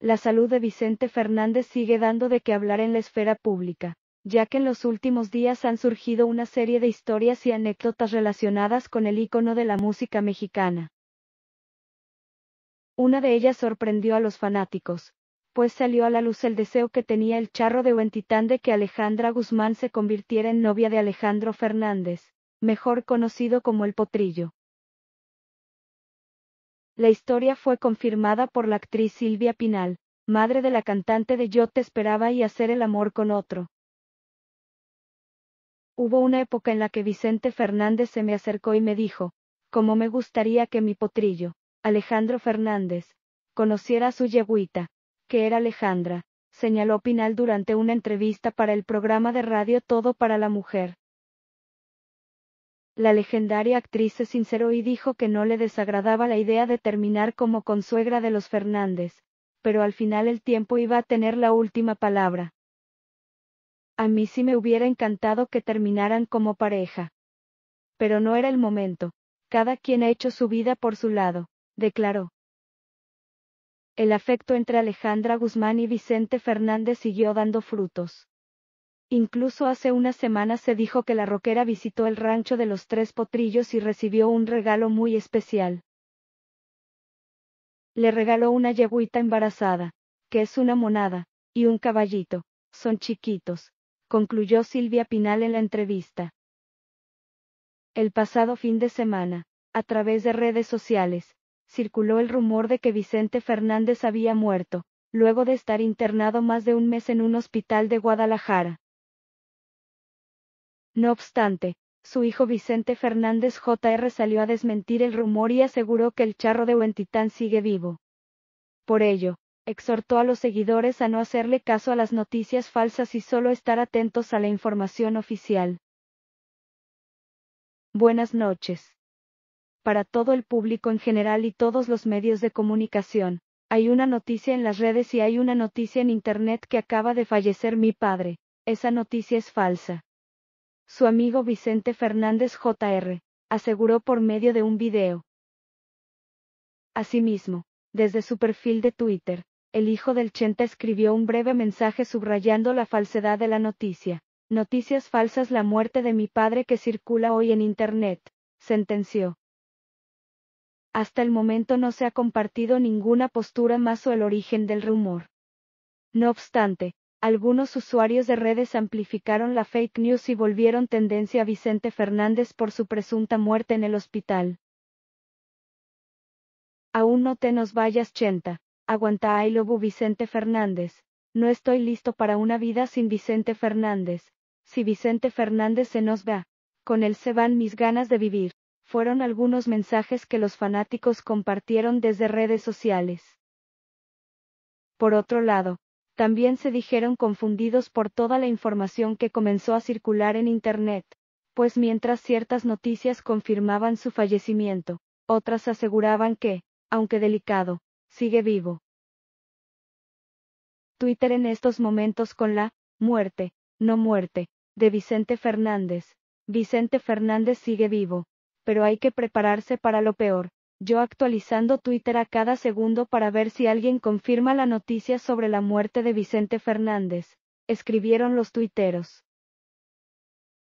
la salud de Vicente Fernández sigue dando de qué hablar en la esfera pública, ya que en los últimos días han surgido una serie de historias y anécdotas relacionadas con el ícono de la música mexicana. Una de ellas sorprendió a los fanáticos, pues salió a la luz el deseo que tenía el charro de Huentitán de que Alejandra Guzmán se convirtiera en novia de Alejandro Fernández, mejor conocido como el potrillo. La historia fue confirmada por la actriz Silvia Pinal, madre de la cantante de Yo te esperaba y hacer el amor con otro. Hubo una época en la que Vicente Fernández se me acercó y me dijo, como me gustaría que mi potrillo, Alejandro Fernández, conociera a su yeguita, que era Alejandra, señaló Pinal durante una entrevista para el programa de radio Todo para la Mujer la legendaria actriz se sinceró y dijo que no le desagradaba la idea de terminar como consuegra de los Fernández, pero al final el tiempo iba a tener la última palabra. A mí sí me hubiera encantado que terminaran como pareja. Pero no era el momento. Cada quien ha hecho su vida por su lado, declaró. El afecto entre Alejandra Guzmán y Vicente Fernández siguió dando frutos. Incluso hace unas semanas se dijo que la roquera visitó el rancho de los tres potrillos y recibió un regalo muy especial. Le regaló una yeguita embarazada, que es una monada, y un caballito, son chiquitos, concluyó Silvia Pinal en la entrevista. El pasado fin de semana, a través de redes sociales, circuló el rumor de que Vicente Fernández había muerto, luego de estar internado más de un mes en un hospital de Guadalajara. No obstante, su hijo Vicente Fernández Jr. salió a desmentir el rumor y aseguró que el charro de Huentitán sigue vivo. Por ello, exhortó a los seguidores a no hacerle caso a las noticias falsas y solo estar atentos a la información oficial. Buenas noches. Para todo el público en general y todos los medios de comunicación, hay una noticia en las redes y hay una noticia en Internet que acaba de fallecer mi padre. Esa noticia es falsa. Su amigo Vicente Fernández Jr. aseguró por medio de un video. Asimismo, desde su perfil de Twitter, el hijo del Chenta escribió un breve mensaje subrayando la falsedad de la noticia. Noticias falsas la muerte de mi padre que circula hoy en Internet, sentenció. Hasta el momento no se ha compartido ninguna postura más o el origen del rumor. No obstante, algunos usuarios de redes amplificaron la fake news y volvieron tendencia a Vicente Fernández por su presunta muerte en el hospital. Aún no te nos vayas, Chenta. Aguanta ahí lobo Vicente Fernández. No estoy listo para una vida sin Vicente Fernández. Si Vicente Fernández se nos va, con él se van mis ganas de vivir. Fueron algunos mensajes que los fanáticos compartieron desde redes sociales. Por otro lado, también se dijeron confundidos por toda la información que comenzó a circular en Internet, pues mientras ciertas noticias confirmaban su fallecimiento, otras aseguraban que, aunque delicado, sigue vivo. Twitter en estos momentos con la muerte, no muerte, de Vicente Fernández. Vicente Fernández sigue vivo, pero hay que prepararse para lo peor yo actualizando Twitter a cada segundo para ver si alguien confirma la noticia sobre la muerte de Vicente Fernández, escribieron los tuiteros.